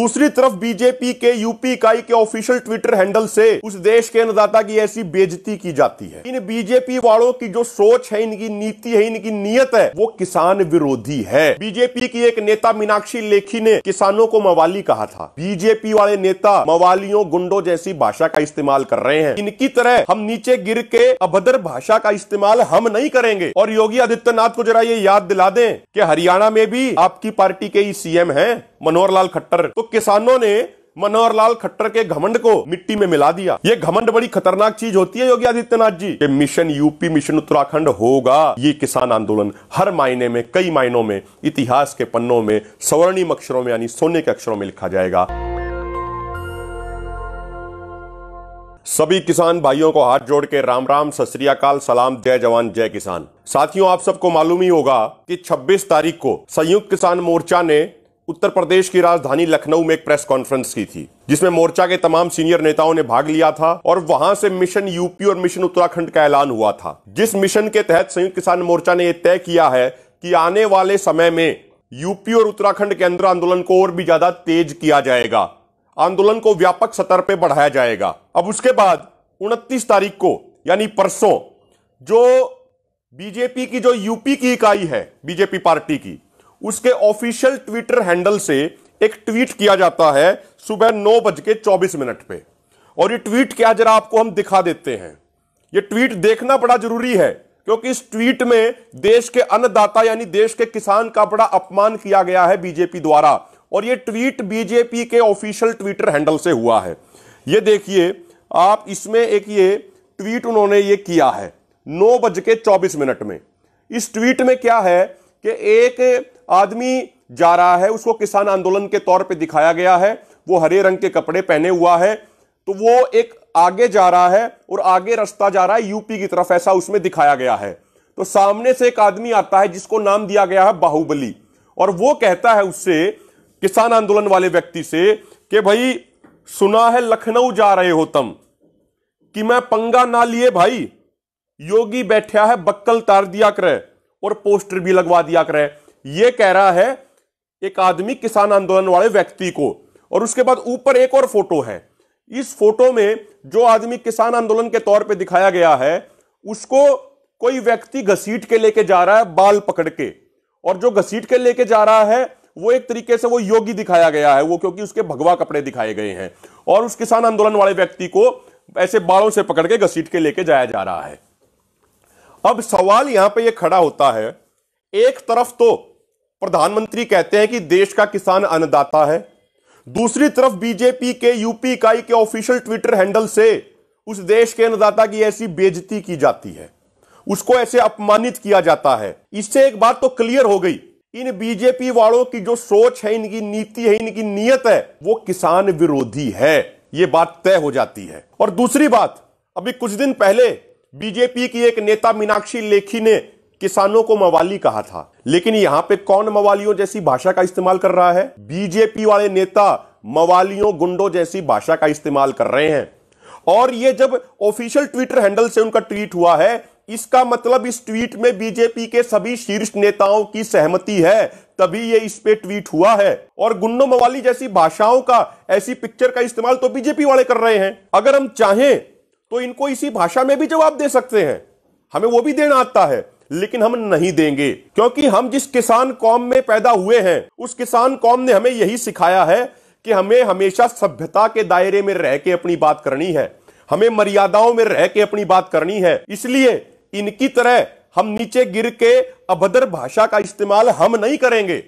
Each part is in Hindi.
दूसरी तरफ बीजेपी के यूपी इकाई के ऑफिशियल ट्विटर हैंडल से उस देश के अन्नदाता की ऐसी बेजती की जाती है इन बीजेपी वालों की जो सोच है इनकी नीति है इनकी नीयत है वो किसान विरोधी है बीजेपी की एक नेता मीनाक्षी लेखी ने किसानों को मवाली कहा था बीजेपी वाले नेता मवालियों गुंडों जैसी भाषा का इस्तेमाल कर रहे हैं इनकी तरह हम नीचे गिर के अभद्र भाषा का इस्तेमाल हम नहीं करेंगे और योगी आदित्यनाथ को जरा ये याद दिला दें कि हरियाणा में भी आपकी पार्टी के ही सीएम हैं मनोहर लाल खट्टर तो किसानों ने मनोहर लाल खट्टर के घमंड को मिट्टी में मिला दिया ये घमंड बड़ी खतरनाक चीज होती है योगी आदित्यनाथ जी के मिशन यूपी मिशन उत्तराखंड होगा ये किसान आंदोलन हर मायने में कई मायनों में इतिहास के पन्नों में स्वर्णिम अक्षरों में यानी सोने के अक्षरों में लिखा जाएगा सभी किसान भाइयों को हाथ जोड़ के राम राम सतरियाकाल सलाम जय जवान जय किसान साथियों आप सबको मालूम ही होगा कि 26 तारीख को संयुक्त किसान मोर्चा ने उत्तर प्रदेश की राजधानी लखनऊ में एक प्रेस कॉन्फ्रेंस की थी जिसमें मोर्चा के तमाम सीनियर नेताओं ने भाग लिया था और वहां से मिशन यूपी और मिशन उत्तराखंड का ऐलान हुआ था जिस मिशन के तहत संयुक्त किसान मोर्चा ने यह तय किया है कि आने वाले समय में यूपी और उत्तराखंड के अंदर आंदोलन को और भी ज्यादा तेज किया जाएगा आंदोलन को व्यापक सतर पर बढ़ाया जाएगा अब उसके बाद उनतीस तारीख को यानी परसों जो बीजेपी की जो यूपी की इकाई है बीजेपी पार्टी की उसके ऑफिशियल ट्विटर हैंडल से एक ट्वीट किया जाता है सुबह नौ बज के चौबीस मिनट पे और ये ट्वीट क्या जरा आपको हम दिखा देते हैं ये ट्वीट देखना बड़ा जरूरी है क्योंकि इस ट्वीट में देश के अन्नदाता यानी देश के किसान का बड़ा अपमान किया गया है बीजेपी द्वारा और ये ट्वीट बीजेपी के ऑफिशियल ट्विटर हैंडल से हुआ है ये देखिए आप इसमें एक ये ट्वीट उन्होंने ये किया है नौ बज के चौबीस मिनट में इस ट्वीट में क्या है कि एक आदमी जा रहा है उसको किसान आंदोलन के तौर पे दिखाया गया है वो हरे रंग के कपड़े पहने हुआ है तो वो एक आगे जा रहा है और आगे रास्ता जा रहा है यूपी की तरफ ऐसा उसमें दिखाया गया है तो सामने से एक आदमी आता है जिसको नाम दिया गया है बाहुबली और वो कहता है उससे किसान आंदोलन वाले व्यक्ति से कि भाई सुना है लखनऊ जा रहे हो तुम कि मैं पंगा ना लिए भाई योगी बैठा है बक्कल तार दिया करे और पोस्टर भी लगवा दिया करे ये कह रहा है एक आदमी किसान आंदोलन वाले व्यक्ति को और उसके बाद ऊपर एक और फोटो है इस फोटो में जो आदमी किसान आंदोलन के तौर पे दिखाया गया है उसको कोई व्यक्ति घसीट के लेके जा रहा है बाल पकड़ के और जो घसीट के लेके जा रहा है वो एक तरीके से वो योगी दिखाया गया है वो क्योंकि उसके भगवा कपड़े दिखाए गए हैं और उस किसान आंदोलन वाले व्यक्ति को ऐसे बालों से पकड़ के घसीट के लेके जाया जा रहा है अब सवाल यहां पे ये खड़ा होता है एक तरफ तो प्रधानमंत्री कहते हैं कि देश का किसान अन्नदाता है दूसरी तरफ बीजेपी के यूपी इकाई के ऑफिशियल ट्विटर हैंडल से उस देश के अन्नदाता की ऐसी बेजती की जाती है उसको ऐसे अपमानित किया जाता है इससे एक बात तो क्लियर हो गई इन बीजेपी वालों की जो सोच है इनकी नीति है इनकी नीयत है वो किसान विरोधी है ये बात तय हो जाती है और दूसरी बात अभी कुछ दिन पहले बीजेपी की एक नेता मीनाक्षी लेखी ने किसानों को मवाली कहा था लेकिन यहां पे कौन मवालियों जैसी भाषा का इस्तेमाल कर रहा है बीजेपी वाले नेता मवालियों गुंडों जैसी भाषा का इस्तेमाल कर रहे हैं और ये जब ऑफिशियल ट्विटर हैंडल से उनका ट्वीट हुआ है इसका मतलब इस ट्वीट में बीजेपी के सभी शीर्ष नेताओं की सहमति है तभी ये इस पे ट्वीट हुआ है और गुंडो मवाली जैसी भाषाओं का ऐसी पिक्चर का इस्तेमाल तो बीजेपी वाले कर रहे हैं अगर हम चाहें तो इनको इसी भाषा में भी जवाब दे सकते हैं हमें वो भी देना आता है लेकिन हम नहीं देंगे क्योंकि हम जिस किसान कौम में पैदा हुए हैं उस किसान कौम ने हमें यही सिखाया है कि हमें हमेशा सभ्यता के दायरे में रह के अपनी बात करनी है हमें मर्यादाओं में रह के अपनी बात करनी है इसलिए इनकी तरह हम नीचे गिर के अभद्र भाषा का इस्तेमाल हम नहीं करेंगे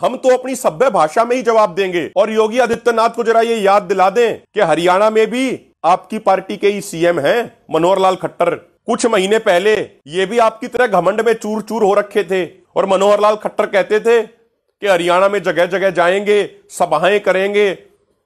हम तो अपनी सभ्य भाषा में ही जवाब देंगे और योगी आदित्यनाथ को जरा ये याद दिला दें कि हरियाणा में भी आपकी पार्टी के ही सीएम हैं मनोहर लाल खट्टर कुछ महीने पहले ये भी आपकी तरह घमंड में चूर चूर हो रखे थे और मनोहर लाल खट्टर कहते थे कि हरियाणा में जगह जगह जाएंगे सभाएं करेंगे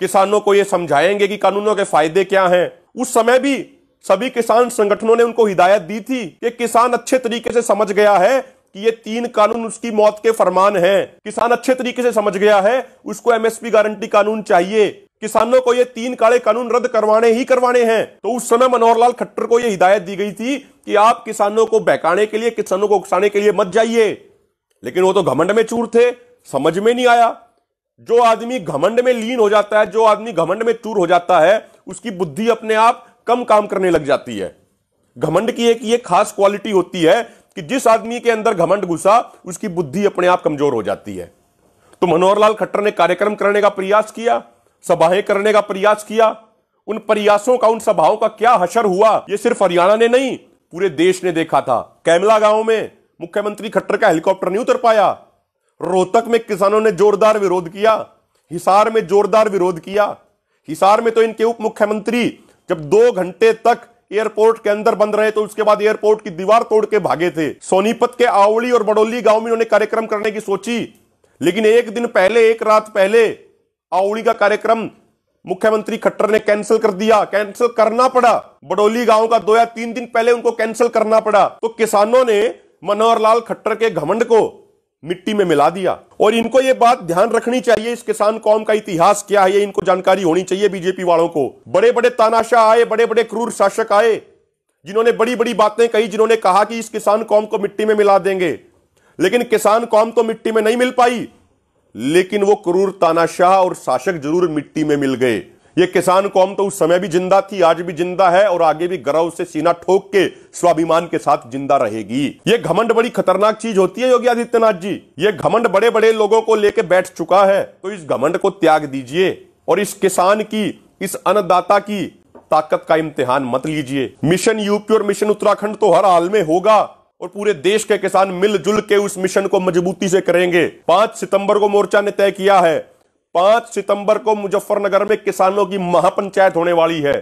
किसानों को ये समझाएंगे कि कानूनों के फायदे क्या हैं उस समय भी सभी किसान संगठनों ने उनको हिदायत दी थी कि किसान अच्छे तरीके से समझ गया है कि ये तीन कानून उसकी मौत के फरमान हैं किसान अच्छे तरीके से समझ गया है उसको एमएसपी गारंटी कानून चाहिए किसानों को ये तीन काले कानून रद्द करवाने ही करवाने हैं तो उस समय मनोहर लाल खट्टर को यह हिदायत दी गई थी कि आप किसानों को बहकाने के लिए किसानों को उकसाने के लिए मत जाइए लेकिन वो तो घमंड में चूर थे समझ में नहीं आया जो आदमी घमंड में लीन हो जाता है जो आदमी घमंड में चूर हो जाता है उसकी बुद्धि अपने आप कम काम करने लग जाती है घमंड की एक ये खास क्वालिटी होती है कि जिस आदमी के अंदर घमंड घुसा उसकी बुद्धि अपने आप कमजोर हो जाती है तो मनोहर लाल खट्टर ने कार्यक्रम करने का प्रयास किया सभाएं करने का प्रयास किया उन प्रयासों का उन सभाओं का क्या हशर हुआ ये सिर्फ हरियाणा ने नहीं पूरे देश ने देखा था कैमला गांव में मुख्यमंत्री खट्टर का हेलीकॉप्टर नहीं उतर पाया रोहतक में किसानों ने जोरदार विरोध किया हिसार में जोरदार विरोध किया हिसार में तो इनके उप मुख्यमंत्री जब दो घंटे तक एयरपोर्ट के अंदर बंद रहे तो उसके बाद एयरपोर्ट की दीवार तोड़ के भागे थे सोनीपत के आवली और बडोली गांव में उन्होंने कार्यक्रम करने की सोची लेकिन एक दिन पहले एक रात पहले आउड़ी का कार्यक्रम मुख्यमंत्री खट्टर ने कैंसिल कर दिया कैंसिल करना पड़ा बडोली गांव का दो या तीन दिन पहले उनको कैंसिल करना पड़ा तो किसानों ने मनोहर लाल खट्टर के घमंड को मिट्टी में मिला दिया और इनको ये बात ध्यान रखनी चाहिए इस किसान कौम का इतिहास क्या है ये इनको जानकारी होनी चाहिए बीजेपी वालों को बड़े बड़े तानाशाह आए बड़े बड़े क्रूर शासक आए जिन्होंने बड़ी बड़ी बातें कही जिन्होंने कहा कि इस किसान कौम को मिट्टी में मिला देंगे लेकिन किसान कौम तो मिट्टी में नहीं मिल पाई लेकिन वो क्रूर तानाशाह और शासक जरूर मिट्टी में मिल गए ये किसान कौम तो उस समय भी जिंदा थी आज भी जिंदा है और आगे भी गर्व से सीना ठोक के स्वाभिमान के साथ जिंदा रहेगी ये घमंड बड़ी खतरनाक चीज होती है योगी आदित्यनाथ जी ये घमंड बड़े बड़े लोगों को लेके बैठ चुका है तो इस घमंड को त्याग दीजिए और इस किसान की इस अन्नदाता की ताकत का इम्तिहान मत लीजिए मिशन यूपी और मिशन उत्तराखंड तो हर हाल में होगा और पूरे देश के किसान मिलजुल के उस मिशन को मजबूती से करेंगे पांच सितंबर को मोर्चा ने तय किया है पांच सितंबर को मुजफ्फरनगर में किसानों की महापंचायत होने वाली है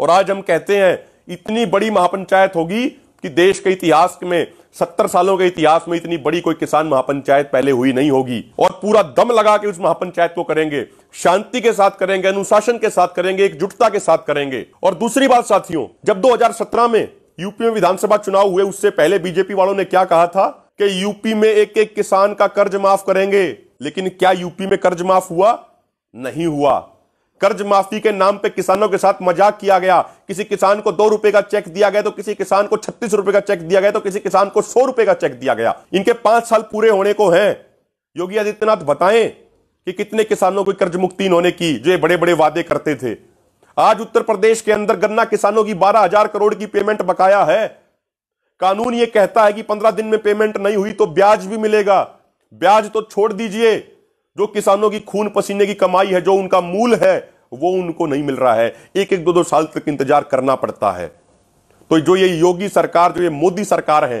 और आज हम कहते हैं इतनी बड़ी महापंचायत होगी कि देश के इतिहास में सत्तर सालों के इतिहास में इतनी बड़ी कोई किसान महापंचायत पहले हुई नहीं होगी और पूरा दम लगा के उस महापंचायत को करेंगे शांति के साथ करेंगे अनुशासन के साथ करेंगे एकजुटता के साथ करेंगे और दूसरी बात साथियों जब 2017 में यूपी में विधानसभा चुनाव हुए उससे पहले बीजेपी वालों ने क्या कहा था कि यूपी में एक एक किसान का कर्ज माफ करेंगे लेकिन क्या यूपी में कर्ज माफ हुआ नहीं हुआ कर्ज माफी के नाम पे किसानों के साथ मजाक किया गया किसी किसान को दो रुपए का चेक दिया गया तो किसी किसान को छत्तीस रुपए का चेक दिया गया तो किसी किसान को सौ रुपए का चेक दिया गया इनके पांच साल पूरे होने को है योगी आदित्यनाथ बताएं कि कितने किसानों को कर्ज मुक्ति इन्होंने की जो ये बड़े बड़े वादे करते थे आज उत्तर प्रदेश के अंदर गन्ना किसानों की बारह हजार करोड़ की पेमेंट बकाया है कानून ये कहता है कि पंद्रह दिन में पेमेंट नहीं हुई तो ब्याज भी मिलेगा ब्याज तो छोड़ दीजिए जो किसानों की खून पसीने की कमाई है जो उनका मूल है वो उनको नहीं मिल रहा है एक एक दो दो साल तक इंतजार करना पड़ता है तो जो ये योगी सरकार जो ये मोदी सरकार है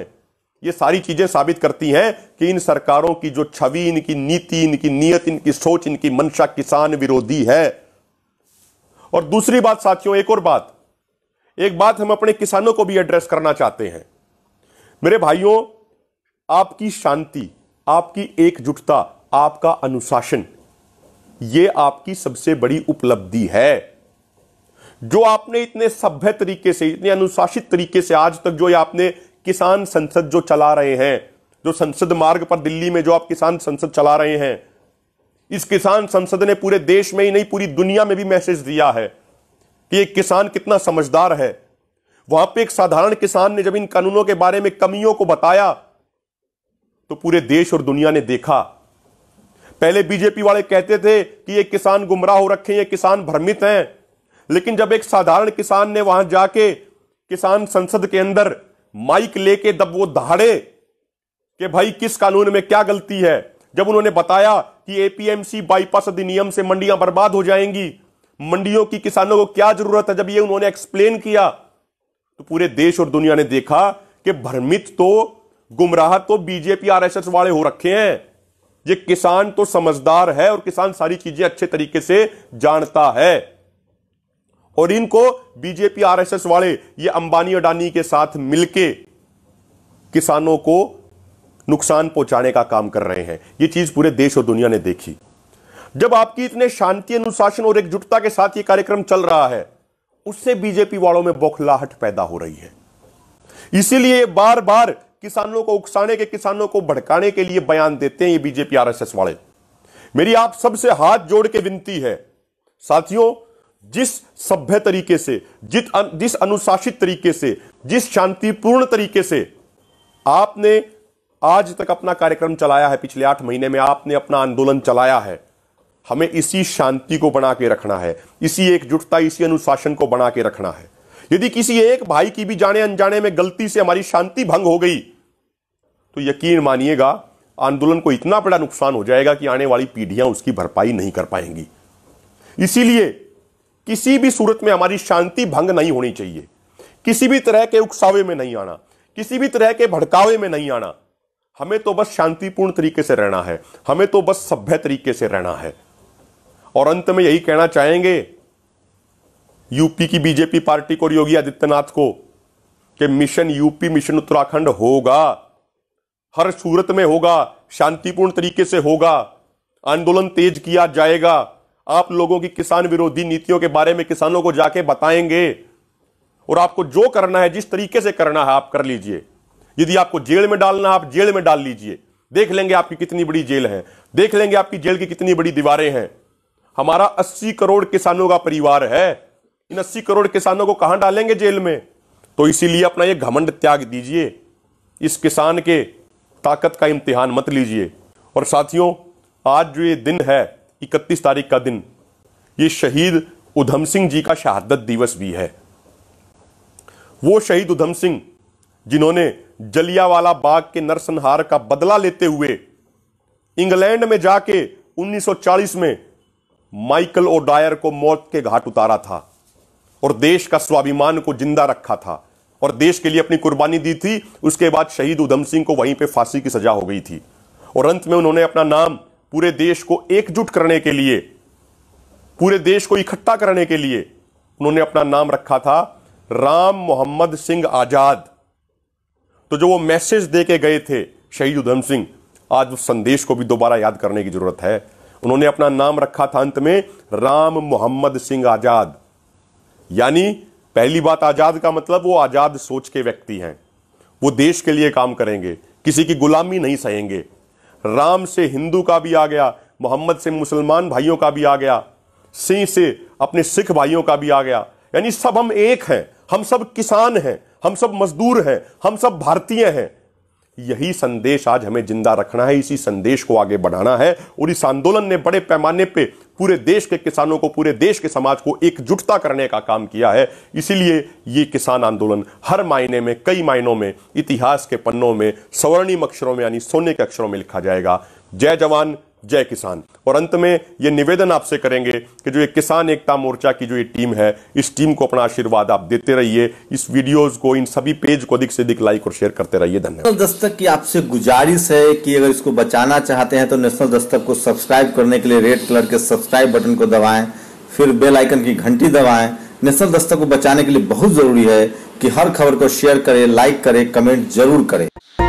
ये सारी चीजें साबित करती हैं कि इन सरकारों की जो छवि इनकी नीति इनकी नियत इनकी सोच इनकी मंशा किसान विरोधी है और दूसरी बात साथियों एक और बात एक बात हम अपने किसानों को भी एड्रेस करना चाहते हैं मेरे भाइयों आपकी शांति आपकी एकजुटता आपका अनुशासन ये आपकी सबसे बड़ी उपलब्धि है जो आपने इतने सभ्य तरीके से इतने अनुशासित तरीके से आज तक जो आपने किसान संसद जो चला रहे हैं जो संसद मार्ग पर दिल्ली में जो आप किसान संसद चला रहे हैं इस किसान संसद ने पूरे देश में ही नहीं पूरी दुनिया में भी मैसेज दिया है कि एक किसान कितना समझदार है वहां पे एक साधारण किसान ने जब इन कानूनों के बारे में कमियों को बताया तो पूरे देश और दुनिया ने देखा पहले बीजेपी वाले कहते थे कि ये किसान गुमराह हो रखे ये किसान भ्रमित हैं लेकिन जब एक साधारण किसान ने वहां जाके किसान संसद के अंदर माइक लेके दब वो दहाड़े कि भाई किस कानून में क्या गलती है जब उन्होंने बताया कि एपीएमसी बाईपास अधिनियम से मंडियां बर्बाद हो जाएंगी मंडियों की किसानों को क्या जरूरत है जब ये उन्होंने एक्सप्लेन किया तो पूरे देश और दुनिया ने देखा कि भ्रमित तो गुमराह तो बीजेपी आरएसएस वाले हो रखे हैं ये किसान तो समझदार है और किसान सारी चीजें अच्छे तरीके से जानता है और इनको बीजेपी आरएसएस वाले ये अंबानी अडानी के साथ मिलके किसानों को नुकसान पहुंचाने का काम कर रहे हैं ये चीज पूरे देश और दुनिया ने देखी जब आपकी इतने शांति अनुशासन और एकजुटता के साथ ये कार्यक्रम चल रहा है उससे बीजेपी वालों में बौखलाहट पैदा हो रही है इसीलिए बार बार किसानों को उकसाने के किसानों को भड़काने के लिए बयान देते हैं ये बीजेपी आरएसएस वाले मेरी आप सबसे हाथ जोड़ के विनती है साथियों जिस सभ्य तरीके से जित जिस अनुशासित तरीके से जिस शांतिपूर्ण तरीके से आपने आज तक अपना कार्यक्रम चलाया है पिछले आठ महीने में आपने अपना आंदोलन चलाया है हमें इसी शांति को बना के रखना है इसी एकजुटता इसी अनुशासन को बना के रखना है यदि किसी एक भाई की भी जाने अनजाने में गलती से हमारी शांति भंग हो गई तो यकीन मानिएगा आंदोलन को इतना बड़ा नुकसान हो जाएगा कि आने वाली पीढ़ियां उसकी भरपाई नहीं कर पाएंगी इसीलिए किसी भी सूरत में हमारी शांति भंग नहीं होनी चाहिए किसी भी तरह के उकसावे में नहीं आना किसी भी तरह के भड़कावे में नहीं आना हमें तो बस शांतिपूर्ण तरीके से रहना है हमें तो बस सभ्य तरीके से रहना है और अंत में यही कहना चाहेंगे यूपी की बीजेपी पार्टी को और योगी आदित्यनाथ को कि मिशन यूपी मिशन उत्तराखंड होगा हर सूरत में होगा शांतिपूर्ण तरीके से होगा आंदोलन तेज किया जाएगा आप लोगों की किसान विरोधी नीतियों के बारे में किसानों को जाके बताएंगे और आपको जो करना है जिस तरीके से करना है आप कर लीजिए यदि आपको जेल में डालना आप जेल में डाल लीजिए देख लेंगे आपकी कितनी बड़ी जेल है देख लेंगे आपकी जेल की कितनी बड़ी दीवारें हैं हमारा 80 करोड़ किसानों का परिवार है इन 80 करोड़ किसानों को कहां डालेंगे जेल में तो इसीलिए अपना ये घमंड त्याग दीजिए इस किसान के ताकत का इम्तिहान मत लीजिए और साथियों आज जो ये दिन है इकतीस तारीख का दिन ये शहीद उधम सिंह जी का शहादत दिवस भी है वो शहीद उधम सिंह जिन्होंने जलियावाला बाग के नरसंहार का बदला लेते हुए इंग्लैंड में जाके 1940 में माइकल ओ डायर को मौत के घाट उतारा था और देश का स्वाभिमान को जिंदा रखा था और देश के लिए अपनी कुर्बानी दी थी उसके बाद शहीद उधम सिंह को वहीं पे फांसी की सजा हो गई थी और अंत में उन्होंने अपना नाम पूरे देश को एकजुट करने के लिए पूरे देश को इकट्ठा करने के लिए उन्होंने अपना नाम रखा था राम मोहम्मद सिंह आजाद तो जो वो मैसेज दे के गए थे शहीद उधम सिंह आज उस संदेश को भी दोबारा याद करने की जरूरत है उन्होंने अपना नाम रखा था अंत में राम मोहम्मद सिंह आजाद यानी पहली बात आजाद का मतलब वो आजाद सोच के व्यक्ति हैं वो देश के लिए काम करेंगे किसी की गुलामी नहीं सहेंगे राम से हिंदू का भी आ गया मोहम्मद से मुसलमान भाइयों का भी आ गया सिंह से अपने सिख भाइयों का भी आ गया यानी सब हम एक हैं हम सब किसान हैं हम सब मजदूर हैं हम सब भारतीय हैं यही संदेश आज हमें जिंदा रखना है इसी संदेश को आगे बढ़ाना है और इस आंदोलन ने बड़े पैमाने पे पूरे देश के किसानों को पूरे देश के समाज को एकजुटता करने का काम किया है इसीलिए ये किसान आंदोलन हर मायने में कई मायनों में इतिहास के पन्नों में स्वर्णिम अक्षरों में यानी सोने के अक्षरों में लिखा जाएगा जय जवान जय किसान और अंत में ये निवेदन आपसे करेंगे कि जो ये किसान एकता मोर्चा की जो ये टीम है इस टीम को अपना आशीर्वाद आप देते रहिए इस वीडियोस को इन सभी पेज को अधिक से अधिक लाइक और शेयर करते रहिए धन्यवाद दस्तक की आपसे गुजारिश है कि अगर इसको बचाना चाहते हैं तो नेशनल दस्तक को सब्सक्राइब करने के लिए रेड कलर के सब्सक्राइब बटन को दबाएं फिर बेलाइकन की घंटी दबाएं नेशनल दस्तक को बचाने के लिए बहुत जरूरी है कि हर खबर को शेयर करें लाइक करें कमेंट जरूर करें